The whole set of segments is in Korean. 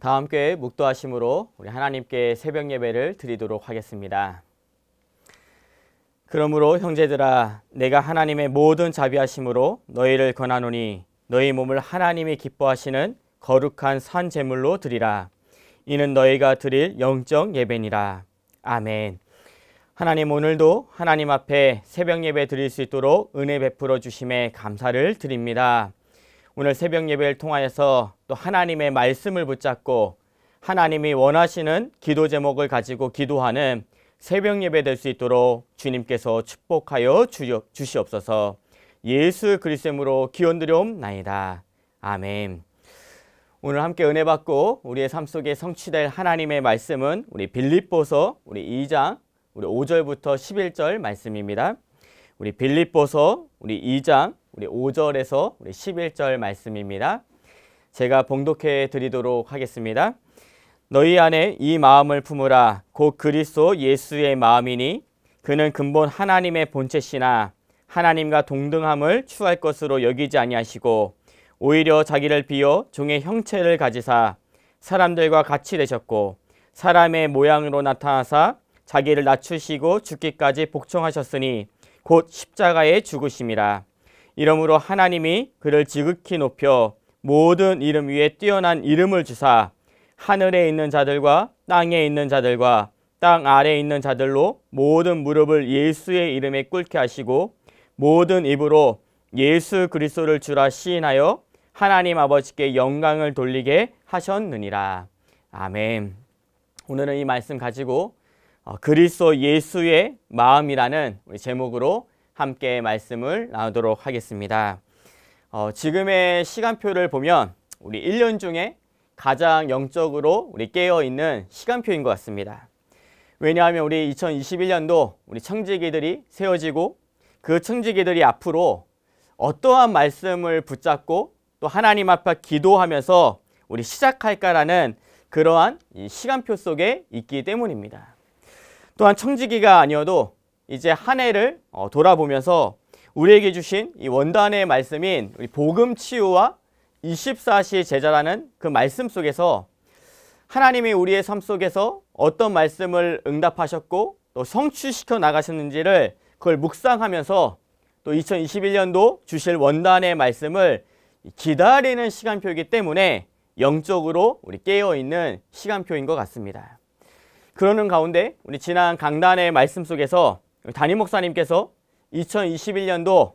다음 교회 묵도하심으로 우리 하나님께 새벽 예배를 드리도록 하겠습니다. 그러므로 형제들아 내가 하나님의 모든 자비하심으로 너희를 권하노니 너희 몸을 하나님이 기뻐하시는 거룩한 산 제물로 드리라. 이는 너희가 드릴 영적 예배니라. 아멘. 하나님 오늘도 하나님 앞에 새벽 예배 드릴 수 있도록 은혜 베풀어 주심에 감사를 드립니다. 오늘 새벽 예배를 통하여서 또 하나님의 말씀을 붙잡고 하나님이 원하시는 기도 제목을 가지고 기도하는 새벽 예배 될 수 있도록 주님께서 축복하여 주시옵소서 예수 그리스도로 기원드려옵나이다. 아멘. 오늘 함께 은혜 받고 우리의 삶 속에 성취될 하나님의 말씀은 우리 빌립보서 우리 2장 우리 5절부터 11절 말씀입니다. 우리 빌립보서 우리 2장 우리 5절에서 우리 11절 말씀입니다. 제가 봉독해 드리도록 하겠습니다. 너희 안에 이 마음을 품으라 곧 그리스도 예수의 마음이니 그는 근본 하나님의 본체시나 하나님과 동등함을 추할 것으로 여기지 아니하시고 오히려 자기를 비어 종의 형체를 가지사 사람들과 같이 되셨고 사람의 모양으로 나타나사 자기를 낮추시고 죽기까지 복종하셨으니 곧 십자가에 죽으심이라 이러므로 하나님이 그를 지극히 높여 모든 이름 위에 뛰어난 이름을 주사 하늘에 있는 자들과 땅에 있는 자들과 땅 아래에 있는 자들로 모든 무릎을 예수의 이름에 꿇게 하시고 모든 입으로 예수 그리스도를 주라 시인하여 하나님 아버지께 영광을 돌리게 하셨느니라. 아멘. 오늘은 이 말씀 가지고 어, 그리스도 예수의 마음이라는 제목으로 함께 말씀을 나누도록 하겠습니다. 어, 지금의 시간표를 보면 우리 1년 중에 가장 영적으로 우리 깨어있는 시간표인 것 같습니다. 왜냐하면 우리 2021년도 우리 청지기들이 세워지고 그 청지기들이 앞으로 어떠한 말씀을 붙잡고 또 하나님 앞에 기도하면서 우리 시작할까라는 그러한 시간표 속에 있기 때문입니다. 또한 청지기가 아니어도 이제 한 해를 어, 돌아보면서 우리에게 주신 이 원단의 말씀인 우리 복음 치유와 24시 제자라는 그 말씀 속에서 하나님이 우리의 삶 속에서 어떤 말씀을 응답하셨고 또 성취시켜 나가셨는지를 그걸 묵상하면서 또 2021년도 주실 원단의 말씀을 기다리는 시간표이기 때문에 영적으로 우리 깨어있는 시간표인 것 같습니다. 그러는 가운데 우리 지난 강단의 말씀 속에서 담임 목사님께서 2021년도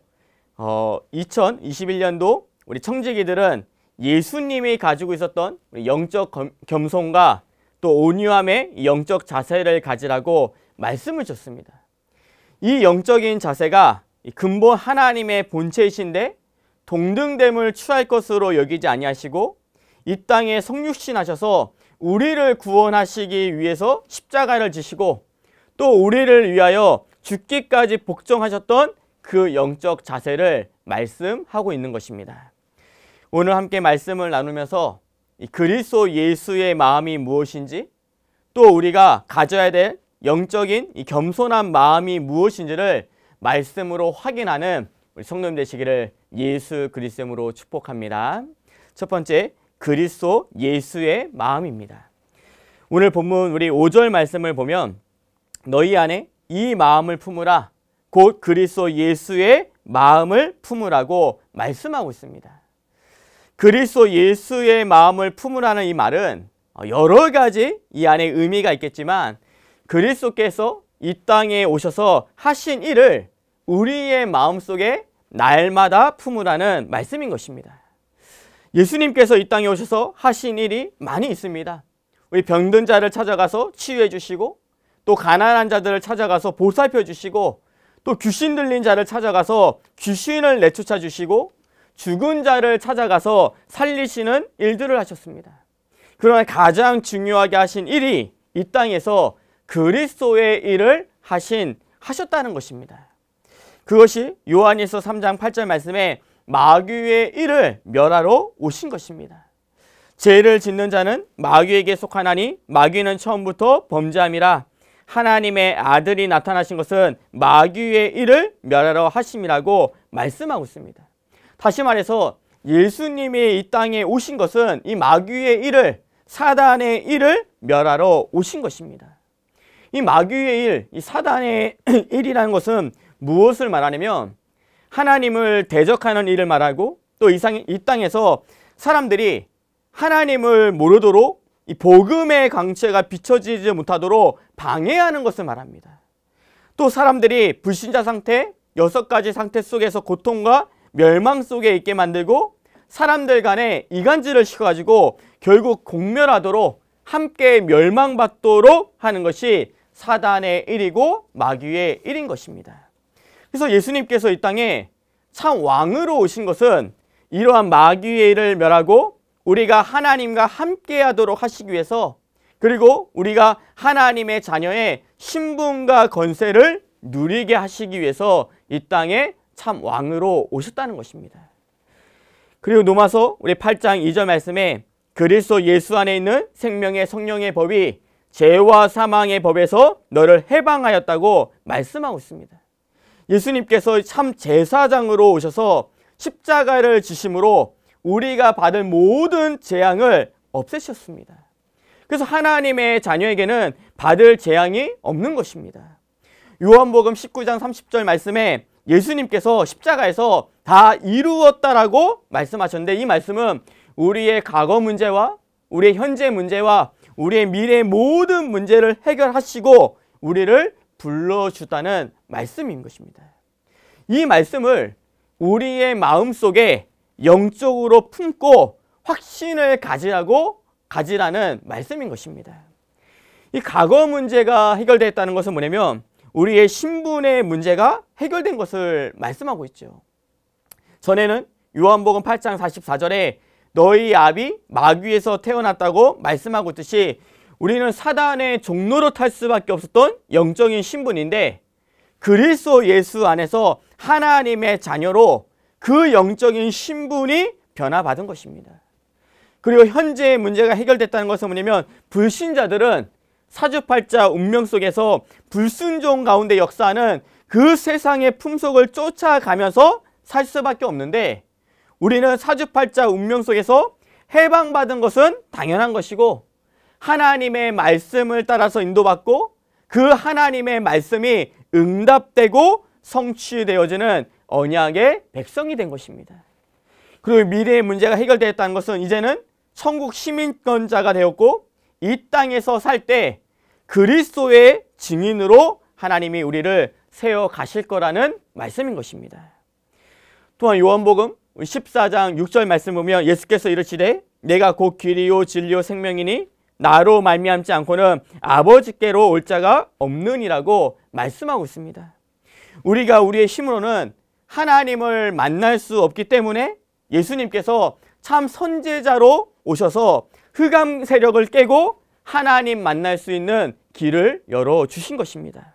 어, 2021년도 우리 청지기들은 예수님이 가지고 있었던 영적 겸손과 또 온유함의 영적 자세를 가지라고 말씀을 줬습니다. 이 영적인 자세가 근본 하나님의 본체이신데 동등됨을 취할 것으로 여기지 아니하시고 이 땅에 성육신하셔서 우리를 구원하시기 위해서 십자가를 지시고 또 우리를 위하여 죽기까지 복종하셨던 그 영적 자세를 말씀하고 있는 것입니다. 오늘 함께 말씀을 나누면서 그리스도 예수의 마음이 무엇인지 또 우리가 가져야 될 영적인 겸손한 마음이 무엇인지를 말씀으로 확인하는 우리 성도님 되시기를 예수 그리스도로 축복합니다. 첫 번째 그리스도 예수의 마음입니다. 오늘 본문 우리 5절 말씀을 보면 너희 안에 이 마음을 품으라 곧 그리스도 예수의 마음을 품으라고 말씀하고 있습니다. 그리스도 예수의 마음을 품으라는 이 말은 어, 여러 가지 이 안에 의미가 있겠지만 그리스도께서 이 땅에 오셔서 하신 일을 우리의 마음속에 날마다 품으라는 말씀인 것입니다. 예수님께서 이 땅에 오셔서 하신 일이 많이 있습니다. 우리 병든 자를 찾아가서 치유해 주시고 또 가난한 자들을 찾아가서 보살펴 주시고 또 귀신 들린 자를 찾아가서 귀신을 내쫓아 주시고 죽은 자를 찾아가서 살리시는 일들을 하셨습니다. 그러나 가장 중요하게 하신 일이 이 땅에서 그리스도의 일을 하신 하셨다는 것입니다. 그것이 요한일서 3장 8절 말씀에 마귀의 일을 멸하러 오신 것입니다. 죄를 짓는 자는 마귀에게 속하나니 마귀는 처음부터 범죄함이라 하나님의 아들이 나타나신 것은 마귀의 일을 멸하러 하심이라고 말씀하고 있습니다. 다시 말해서 예수님이 이 땅에 오신 것은 이 마귀의 일을 사단의 일을 멸하러 오신 것입니다. 이 마귀의 일, 이 사단의 일이라는 것은 무엇을 말하냐면 하나님을 대적하는 일을 말하고 또 이 땅에서 사람들이 하나님을 모르도록 이 복음의 강체가 비춰지지 못하도록 방해하는 것을 말합니다. 또 사람들이 불신자 상태, 여섯 가지 상태 속에서 고통과 멸망 속에 있게 만들고 사람들 간에 이간질을 시켜가지고 결국 공멸하도록 함께 멸망받도록 하는 것이 사단의 일이고 마귀의 일인 것입니다. 그래서 예수님께서 이 땅에 참 왕으로 오신 것은 이러한 마귀의 일을 멸하고 우리가 하나님과 함께 하도록 하시기 위해서 그리고 우리가 하나님의 자녀의 신분과 권세를 누리게 하시기 위해서 이 땅에 참 왕으로 오셨다는 것입니다. 그리고 노마서 우리 8장 2절 말씀에 그리스도 예수 안에 있는 생명의 성령의 법이 죄와 사망의 법에서 너를 해방하였다고 말씀하고 있습니다. 예수님께서 참 제사장으로 오셔서 십자가를 지심으로 우리가 받은 모든 재앙을 없애셨습니다. 그래서 하나님의 자녀에게는 받을 재앙이 없는 것입니다. 요한복음 19장 30절 말씀에 예수님께서 십자가에서 다 이루었다라고 말씀하셨는데 이 말씀은 우리의 과거 문제와 우리의 현재 문제와 우리의 미래 모든 문제를 해결하시고 우리를 불러주다는 말씀인 것입니다. 이 말씀을 우리의 마음속에 영적으로 품고 확신을 가지라고 가지라는 말씀인 것입니다. 이 과거 문제가 해결됐다는 것은 뭐냐면 우리의 신분의 문제가 해결된 것을 말씀하고 있죠. 전에는 요한복음 8장 44절에 너희 아비 마귀에서 태어났다고 말씀하고 있듯이 우리는 사단의 종로로 탈 수밖에 없었던 영적인 신분인데 그리스도 예수 안에서 하나님의 자녀로 그 영적인 신분이 변화받은 것입니다. 그리고 현재의 문제가 해결됐다는 것은 뭐냐면 불신자들은 사주팔자 운명 속에서 불순종 가운데 역사하는 그 세상의 품속을 쫓아가면서 살 수밖에 없는데 우리는 사주팔자 운명 속에서 해방받은 것은 당연한 것이고 하나님의 말씀을 따라서 인도받고 그 하나님의 말씀이 응답되고 성취되어지는 언약의 백성이 된 것입니다. 그리고 미래의 문제가 해결되었다는 것은 이제는 천국 시민권자가 되었고 이 땅에서 살 때 그리스도의 증인으로 하나님이 우리를 세워 가실 거라는 말씀인 것입니다. 또한 요한복음 14장 6절 말씀 보면 예수께서 이르시되 내가 곧 길이요 진리요 생명이니 나로 말미암지 않고는 아버지께로 올 자가 없느니라고 말씀하고 있습니다. 우리가 우리의 힘으로는 하나님을 만날 수 없기 때문에 예수님께서 참 선제자로 오셔서 흑암 세력을 깨고 하나님 만날 수 있는 길을 열어 주신 것입니다.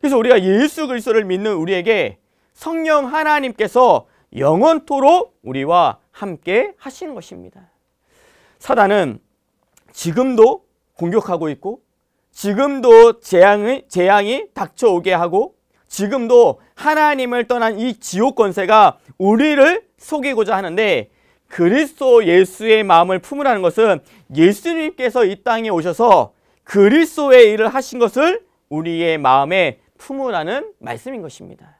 그래서 우리가 예수 그리스도를 믿는 우리에게 성령 하나님께서 영원토록 우리와 함께 하시는 것입니다. 사단은 지금도 공격하고 있고 지금도 재앙이, 재앙이 닥쳐오게 하고 지금도 하나님을 떠난 이 지옥 권세가 우리를 속이고자 하는데 그리스도 예수의 마음을 품으라는 것은 예수님께서 이 땅에 오셔서 그리스도의 일을 하신 것을 우리의 마음에 품으라는 말씀인 것입니다.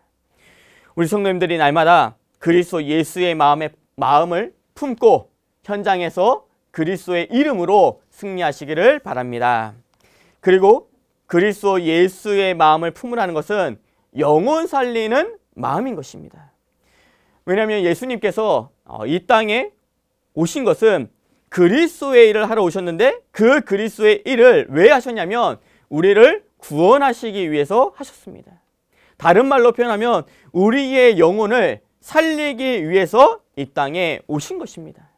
우리 성도님들이 날마다 그리스도 예수의 마음에 마음을 품고 현장에서 그리스도의 이름으로 승리하시기를 바랍니다. 그리고 그리스도 예수의 마음을 품으라는 것은 영혼 살리는 마음인 것입니다. 왜냐하면 예수님께서 어, 이 땅에 오신 것은 그리스도의 일을 하러 오셨는데 그 그리스도의 일을 왜 하셨냐면 우리를 구원하시기 위해서 하셨습니다. 다른 말로 표현하면 우리의 영혼을 살리기 위해서 이 땅에 오신 것입니다.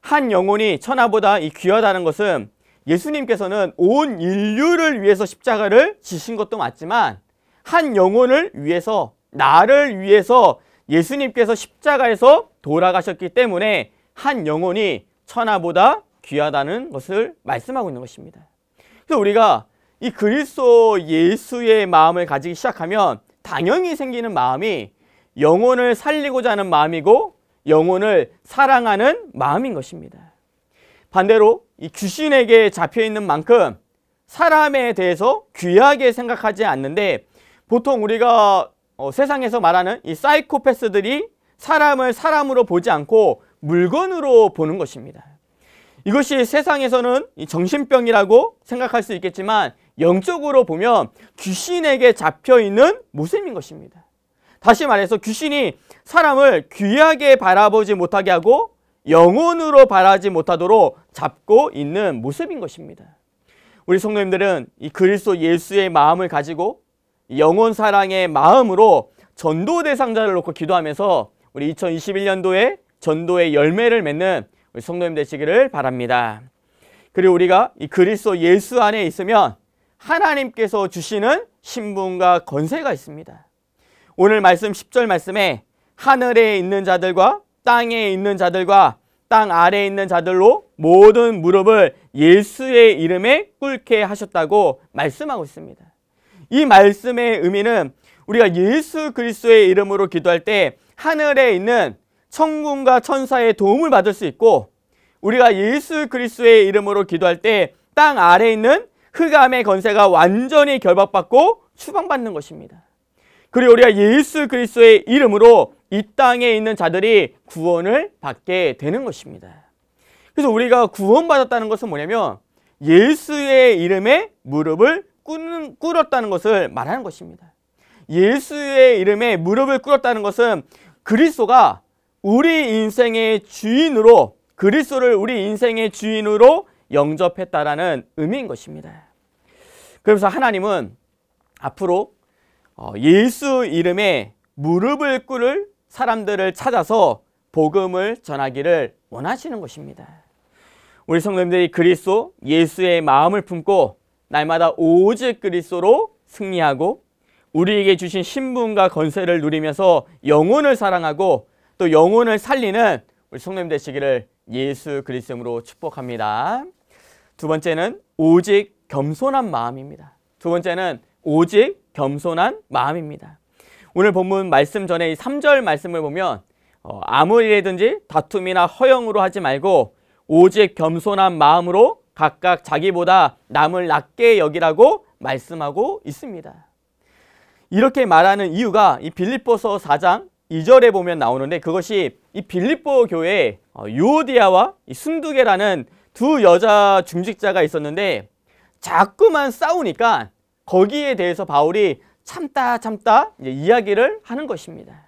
한 영혼이 천하보다 귀하다는 것은 예수님께서는 온 인류를 위해서 십자가를 지신 것도 맞지만 한 영혼을 위해서 나를 위해서 예수님께서 십자가에서 돌아가셨기 때문에 한 영혼이 천하보다 귀하다는 것을 말씀하고 있는 것입니다. 그래서 우리가 이 그리스도 예수의 마음을 가지기 시작하면 당연히 생기는 마음이 영혼을 살리고자 하는 마음이고 영혼을 사랑하는 마음인 것입니다. 반대로 이 귀신에게 잡혀 있는 만큼 사람에 대해서 귀하게 생각하지 않는데 보통 우리가 어, 세상에서 말하는 이 사이코패스들이 사람을 사람으로 보지 않고 물건으로 보는 것입니다. 이것이 세상에서는 정신병이라고 생각할 수 있겠지만 영적으로 보면 귀신에게 잡혀있는 모습인 것입니다. 다시 말해서 귀신이 사람을 귀하게 바라보지 못하게 하고 영혼으로 바라지 못하도록 잡고 있는 모습인 것입니다. 우리 성도님들은 이 그리스도 예수의 마음을 가지고 영혼 사랑의 마음으로 전도 대상자를 놓고 기도하면서 우리 2021년도에 전도의 열매를 맺는 우리 성도님 되시기를 바랍니다. 그리고 우리가 이 그리스도 예수 안에 있으면 하나님께서 주시는 신분과 건세가 있습니다. 오늘 말씀 10절 말씀에 하늘에 있는 자들과 땅에 있는 자들과 땅 아래에 있는 자들로 모든 무릎을 예수의 이름에 꿇게 하셨다고 말씀하고 있습니다. 이 말씀의 의미는 우리가 예수 그리스도의 이름으로 기도할 때 하늘에 있는 천군과 천사의 도움을 받을 수 있고 우리가 예수 그리스도의 이름으로 기도할 때 땅 아래 있는 흑암의 권세가 완전히 결박받고 추방받는 것입니다. 그리고 우리가 예수 그리스도의 이름으로 이 땅에 있는 자들이 구원을 받게 되는 것입니다. 그래서 우리가 구원받았다는 것은 뭐냐면 예수의 이름에 무릎을 꾸는, 꿇었다는 것을 말하는 것입니다. 예수의 이름에 무릎을 꿇었다는 것은 그리스도가 우리 인생의 주인으로 그리스도를 우리 인생의 주인으로 영접했다라는 의미인 것입니다. 그래서 하나님은 앞으로 어, 예수 이름에 무릎을 꿇을 사람들을 찾아서 복음을 전하기를 원하시는 것입니다. 우리 성도님들이 그리스도 예수의 마음을 품고 날마다 오직 그리스도로 승리하고 우리에게 주신 신분과 건세를 누리면서 영혼을 사랑하고 또 영혼을 살리는 우리 성님 되시기를 예수 그리스도로 축복합니다. 두 번째는 오직 겸손한 마음입니다. 두 번째는 오직 겸손한 마음입니다. 오늘 본문 말씀 전에 이 3절 말씀을 보면 어, 아무 일이든지 다툼이나 허영으로 하지 말고 오직 겸손한 마음으로 각각 자기보다 남을 낮게 여기라고 말씀하고 있습니다. 이렇게 말하는 이유가 이 빌립보서 4장 2절에 보면 나오는데 그것이 이 빌립보 교회에 요디아와 어, 순두개라는 두 여자 중직자가 있었는데 자꾸만 싸우니까 거기에 대해서 바울이 참다 참다 이야기를 하는 것입니다.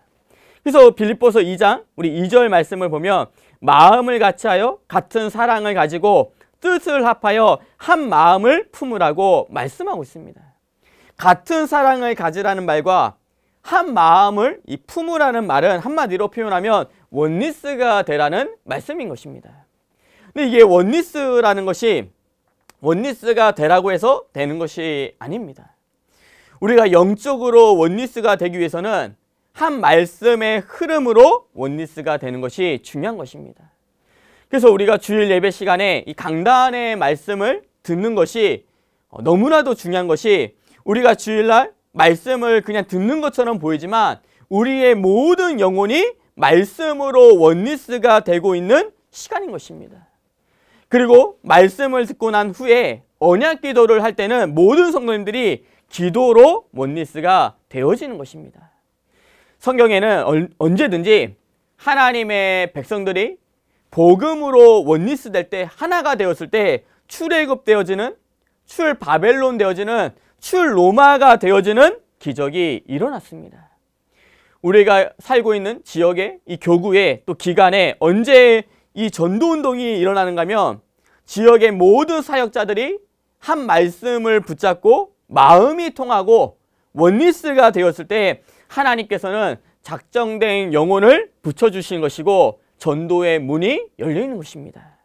그래서 빌립보서 2장 우리 2절 말씀을 보면 마음을 같이하여 같은 사랑을 가지고 뜻을 합하여 한 마음을 품으라고 말씀하고 있습니다. 같은 사랑을 가지라는 말과 한 마음을 이 품으라는 말은 한마디로 표현하면 원리스가 되라는 말씀인 것입니다. 근데 이게 원리스라는 것이 원리스가 되라고 해서 되는 것이 아닙니다. 우리가 영적으로 원리스가 되기 위해서는 한 말씀의 흐름으로 원리스가 되는 것이 중요한 것입니다. 그래서 우리가 주일 예배 시간에 이 강단의 말씀을 듣는 것이 어, 너무나도 중요한 것이 우리가 주일날 말씀을 그냥 듣는 것처럼 보이지만 우리의 모든 영혼이 말씀으로 원리스가 되고 있는 시간인 것입니다. 그리고 말씀을 듣고 난 후에 언약 기도를 할 때는 모든 성도님들이 기도로 원리스가 되어지는 것입니다. 성경에는 언제든지 하나님의 백성들이 복음으로 원리스 될 때 하나가 되었을 때 출애굽 되어지는 출 바벨론 되어지는 출 로마가 되어지는 기적이 일어났습니다. 우리가 살고 있는 지역의 이 교구에 또 기간에 언제 이 전도 운동이 일어나는가 면 지역의 모든 사역자들이 한 말씀을 붙잡고 마음이 통하고 원리스가 되었을 때 하나님께서는 작정된 영혼을 붙여주신 것이고 전도의 문이 열려 있는 것입니다.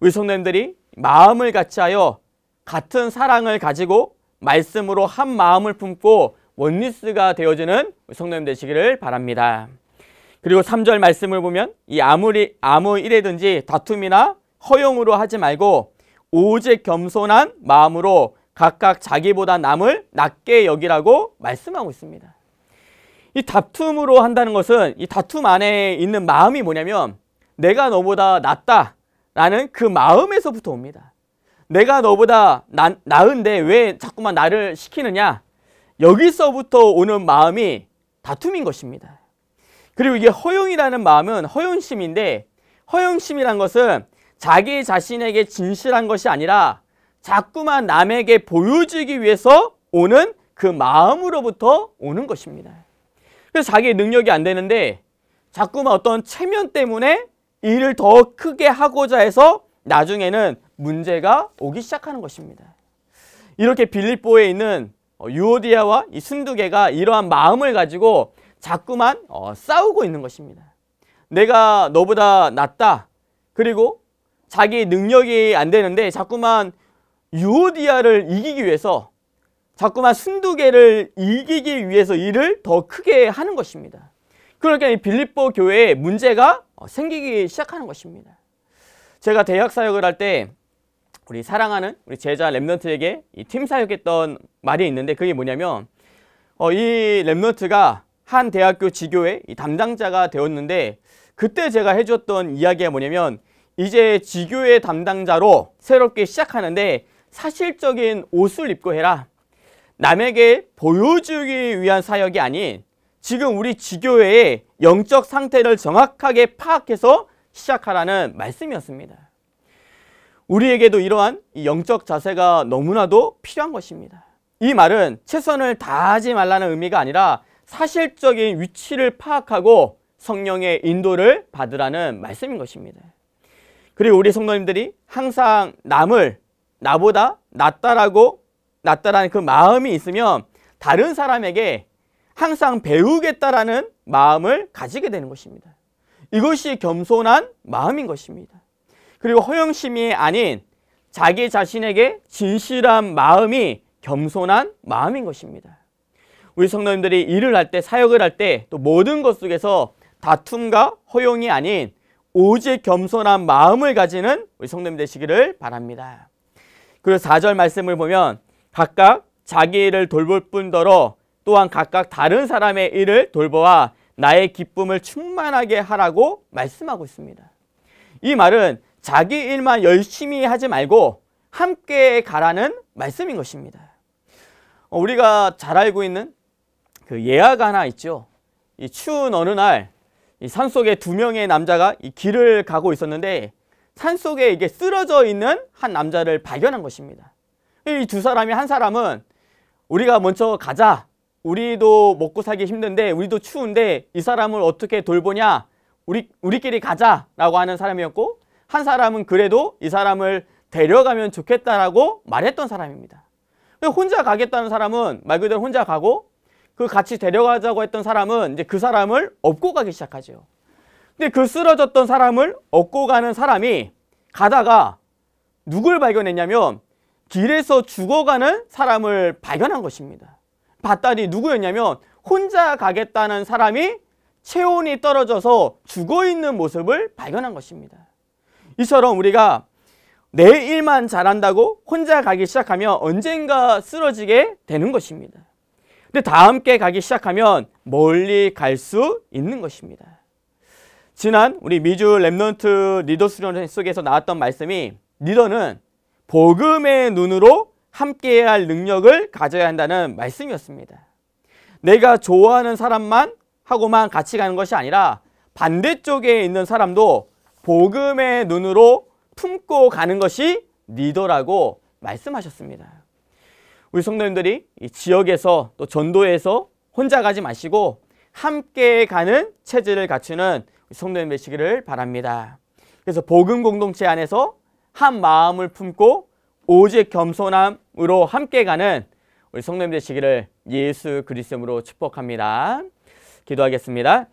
우리 성도님들이 마음을 같이 하여 같은 사랑을 가지고 말씀으로 한 마음을 품고 원리스가 되어지는 성도님 되시기를 바랍니다. 그리고 3절 말씀을 보면 이 아무리 아무 일에든지 다툼이나 허용으로 하지 말고 오직 겸손한 마음으로 각각 자기보다 남을 낮게 여기라고 말씀하고 있습니다. 이 다툼으로 한다는 것은 이 다툼 안에 있는 마음이 뭐냐면 내가 너보다 낫다 라는 그 마음에서부터 옵니다. 내가 너보다 나, 나은데 왜 자꾸만 나를 시키느냐 여기서부터 오는 마음이 다툼인 것입니다. 그리고 이게 허용이라는 마음은 허용심인데 허용심이란 것은 자기 자신에게 진실한 것이 아니라 자꾸만 남에게 보여주기 위해서 오는 그 마음으로부터 오는 것입니다. 그래서 자기의 능력이 안 되는데 자꾸만 어떤 체면 때문에 일을 더 크게 하고자 해서 나중에는 문제가 오기 시작하는 것입니다. 이렇게 빌립보에 있는 어, 유오디아와 이 순두개가 이러한 마음을 가지고 자꾸만 어, 싸우고 있는 것입니다. 내가 너보다 낫다. 그리고 자기 능력이 안 되는데 자꾸만 유오디아를 이기기 위해서 자꾸만 순두개를 이기기 위해서 일을 더 크게 하는 것입니다. 그러니까 이 빌립보 교회에 문제가 어, 생기기 시작하는 것입니다. 제가 대학 사역을 할 때 우리 사랑하는 우리 제자 랩런트에게 이팀 사역했던 말이 있는데 그게 뭐냐면 어, 이 랩런트가 한 대학교 지교의 담당자가 되었는데 그때 제가 해줬던 이야기가 뭐냐면 이제 지교의 담당자로 새롭게 시작하는데 사실적인 옷을 입고 해라. 남에게 보여주기 위한 사역이 아닌 지금 우리 지교회의 영적 상태를 정확하게 파악해서 시작하라는 말씀이었습니다. 우리에게도 이러한 영적 자세가 너무나도 필요한 것입니다. 이 말은 최선을 다하지 말라는 의미가 아니라 사실적인 위치를 파악하고 성령의 인도를 받으라는 말씀인 것입니다. 그리고 우리 성도님들이 항상 남을 나보다 낫다라고 낫다라는 그 마음이 있으면 다른 사람에게 항상 배우겠다라는 마음을 가지게 되는 것입니다. 이것이 겸손한 마음인 것입니다. 그리고 허영심이 아닌 자기 자신에게 진실한 마음이 겸손한 마음인 것입니다. 우리 성도님들이 일을 할 때, 사역을 할 때, 또 모든 것 속에서 다툼과 허용이 아닌 오직 겸손한 마음을 가지는 우리 성도님 되시기를 바랍니다. 그리고 4절 말씀을 보면 각각 자기 일을 돌볼 뿐더러 또한 각각 다른 사람의 일을 돌보아 나의 기쁨을 충만하게 하라고 말씀하고 있습니다. 이 말은 자기 일만 열심히 하지 말고 함께 가라는 말씀인 것입니다. 어, 우리가 잘 알고 있는 그예화 하나 있죠. 이 추운 어느 날 산속에 두 명의 남자가 이 길을 가고 있었는데 산속에 이게 쓰러져 있는 한 남자를 발견한 것입니다. 이두 사람이 한 사람은 우리가 먼저 가자. 우리도 먹고 살기 힘든데 우리도 추운데 이 사람을 어떻게 돌보냐. 우리, 우리끼리 가자 라고 하는 사람이었고 한 사람은 그래도 이 사람을 데려가면 좋겠다라고 말했던 사람입니다. 혼자 가겠다는 사람은 말 그대로 혼자 가고 그 같이 데려가자고 했던 사람은 이제 그 사람을 업고 가기 시작하죠. 근데 그 쓰러졌던 사람을 업고 가는 사람이 가다가 누굴 발견했냐면 길에서 죽어가는 사람을 발견한 것입니다. 봤더니 누구였냐면 혼자 가겠다는 사람이 체온이 떨어져서 죽어 있는 모습을 발견한 것입니다. 이처럼 우리가 내 일만 잘한다고 혼자 가기 시작하면 언젠가 쓰러지게 되는 것입니다. 근데 다 함께 가기 시작하면 멀리 갈 수 있는 것입니다. 지난 우리 미주 랩넌트 리더 수련 속에서 나왔던 말씀이 리더는 복음의 눈으로 함께해야 할 능력을 가져야 한다는 말씀이었습니다. 내가 좋아하는 사람만 하고만 같이 가는 것이 아니라 반대쪽에 있는 사람도 복음의 눈으로 품고 가는 것이 리더라고 말씀하셨습니다. 우리 성도님들이 이 지역에서 또 전도에서 혼자 가지 마시고 함께 가는 체질을 갖추는 성도님 되시기를 바랍니다. 그래서 복음 공동체 안에서 한 마음을 품고 오직 겸손함으로 함께 가는 우리 성도님 되시기를 예수 그리스도로 축복합니다. 기도하겠습니다.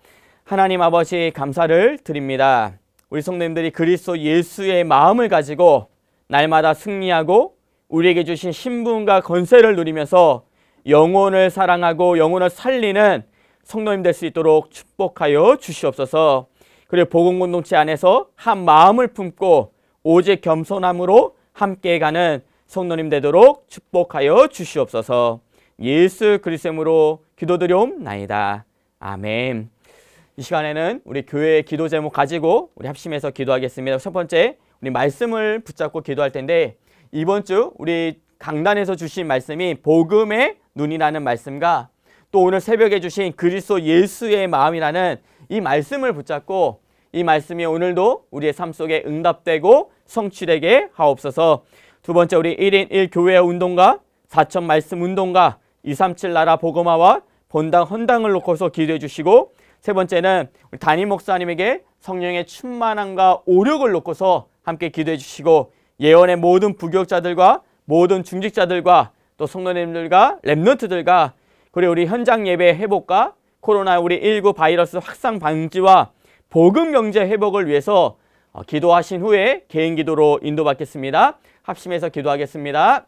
하나님 아버지 감사를 드립니다. 우리 성도님들이 그리스도 예수의 마음을 가지고 날마다 승리하고 우리에게 주신 신분과 건세를 누리면서 영혼을 사랑하고 영혼을 살리는 성도님 될 수 있도록 축복하여 주시옵소서. 그리고 복음공동체 안에서 한 마음을 품고 오직 겸손함으로 함께 가는 성도님 되도록 축복하여 주시옵소서. 예수 그리스도로 으 기도드려옵나이다. 아멘. 이 시간에는 우리 교회의 기도 제목 가지고 우리 합심해서 기도하겠습니다. 첫 번째, 우리 말씀을 붙잡고 기도할 텐데 이번 주 우리 강단에서 주신 말씀이 복음의 눈이라는 말씀과 또 오늘 새벽에 주신 그리스도 예수의 마음이라는 이 말씀을 붙잡고 이 말씀이 오늘도 우리의 삶 속에 응답되고 성취되게 하옵소서. 두 번째 우리 1인 1교회 운동과 4천 말씀 운동과 237 나라 복음화와 본당 헌당을 놓고서 기도해 주시고 세 번째는 우리 담임 목사님에게 성령의 충만함과 오력을 놓고서 함께 기도해 주시고 예언의 모든 부교역자들과 모든 중직자들과 또 성도님들과 랩노트들과 그리고 우리 현장 예배 회복과 코로나 우리 19 바이러스 확산 방지와 보금 경제 회복을 위해서 어, 기도하신 후에 개인 기도로 인도받겠습니다. 합심해서 기도하겠습니다.